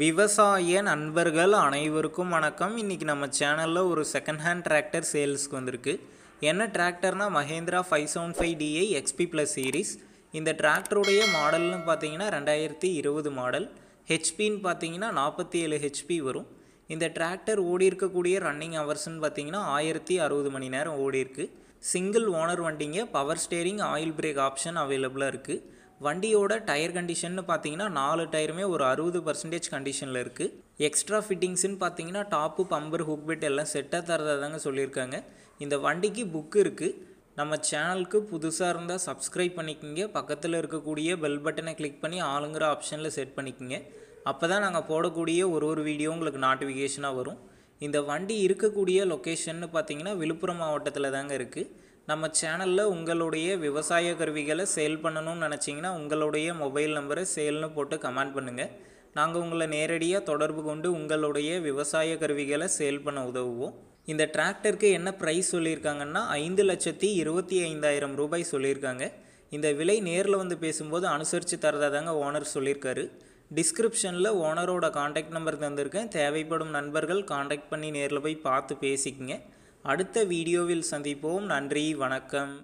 விவசாய நண்பர்கள் அனைவருக்கும் வணக்கம் இன்றைக்கி நம்ம சேனலில் ஒரு செகண்ட் ஹேண்ட் டிராக்டர் சேல்ஸ்க்கு வந்திருக்கு என்ன டிராக்டர்னால் Mahindra five seven five DI XP plus series இந்த டிராக்டருடைய மாடல்னு பார்த்தீங்கன்னா ரெண்டாயிரத்தி இருபது மாடல் ஹெச்பின்னு பார்த்தீங்கன்னா நாற்பத்தி ஏழு ஹெச்பி வரும் இந்த டிராக்டர் ஓடி இருக்கக்கூடிய ரன்னிங் ஹவர்ஸ்னு பார்த்தீங்கன்னா ஆயிரத்தி அறுபது மணி நேரம் ஓடி இருக்குது சிங்கிள் ஓனர் வண்டிங்க power steering oil brake option அவைலபிளாக இருக்குது வண்டியோட டயர் கண்டிஷன்னு பார்த்தீங்கன்னா நாலு டயருமே ஒரு அறுபது பர்சன்டேஜ் கண்டிஷனில் இருக்குது எக்ஸ்ட்ரா ஃபிட்டிங்ஸ்ன்னு பார்த்தீங்கன்னா டாப்பு பம்பர் ஹுக்பெட் பெட் எல்லாம் செட்டாக தரதாக தாங்க சொல்லியிருக்காங்க இந்த வண்டிக்கு புக்கு இருக்குது நம்ம சேனலுக்கு புதுசாக இருந்தால் சப்ஸ்கிரைப் பண்ணிக்கோங்க பக்கத்தில் இருக்கக்கூடிய பெல் பட்டனை கிளிக் பண்ணி ஆளுங்கிற ஆப்ஷனில் செட் பண்ணிக்கோங்க அப்போ தான் நாங்கள் போடக்கூடிய ஒரு ஒரு வீடியோ உங்களுக்கு நோட்டிஃபிகேஷனாக வரும் இந்த வண்டி இருக்கக்கூடிய லொக்கேஷன்னு பார்த்தீங்கன்னா விழுப்புரம் மாவட்டத்தில் தாங்க இருக்குது நம்ம சேனலில் உங்களுடைய விவசாய கருவிகளை சேல் பண்ணணும்னு நினச்சிங்கன்னா உங்களுடைய மொபைல் நம்பரை சேல்னு போட்டு கமெண்ட் பண்ணுங்கள் நாங்கள் உங்களை நேரடியாக தொடர்பு கொண்டு உங்களுடைய விவசாய கருவிகளை சேல் பண்ண உதவுவோம் இந்த டிராக்டருக்கு என்ன ப்ரைஸ் சொல்லியிருக்காங்கன்னா ஐந்து லட்சத்தி இருபத்தி ஐந்தாயிரம் ரூபாய் சொல்லியிருக்காங்க இந்த விலை நேரில் வந்து பேசும்போது அனுசரித்து தரதா தாங்க ஓனர் சொல்லியிருக்காரு டிஸ்கிரிப்ஷனில் ஓனரோட காண்டாக்ட் நம்பர் தந்திருக்கேன் தேவைப்படும் நண்பர்கள் காண்டாக்ட் பண்ணி நேரில் போய் பார்த்து பேசிக்கங்க அடுத்த வீடியோவில் சந்திப்போம் நன்றி வணக்கம்